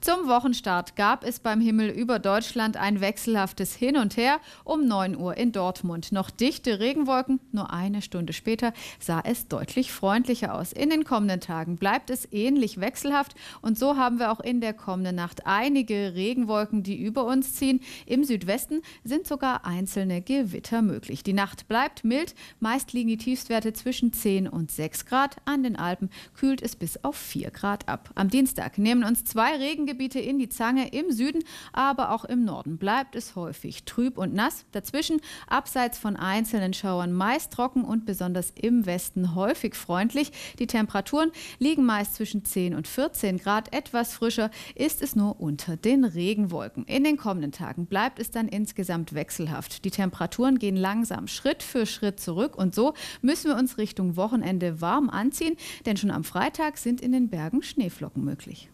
Zum Wochenstart gab es beim Himmel über Deutschland ein wechselhaftes Hin und Her um 9 Uhr in Dortmund. Noch dichte Regenwolken, nur eine Stunde später sah es deutlich freundlicher aus. In den kommenden Tagen bleibt es ähnlich wechselhaft und so haben wir auch in der kommenden Nacht einige Regenwolken, die über uns ziehen. Im Südwesten sind sogar einzelne Gewitter möglich. Die Nacht bleibt mild, meist liegen die Tiefstwerte zwischen 10 und 6 Grad. An den Alpen kühlt es bis auf 4 Grad ab. Am Dienstag nehmen uns zwei Regen Seengebiete in die Zange im Süden, aber auch im Norden bleibt es häufig trüb und nass. Dazwischen, abseits von einzelnen Schauern, meist trocken und besonders im Westen häufig freundlich. Die Temperaturen liegen meist zwischen 10 und 14 Grad. Etwas frischer ist es nur unter den Regenwolken. In den kommenden Tagen bleibt es dann insgesamt wechselhaft. Die Temperaturen gehen langsam Schritt für Schritt zurück und so müssen wir uns Richtung Wochenende warm anziehen, denn schon am Freitag sind in den Bergen Schneeflocken möglich.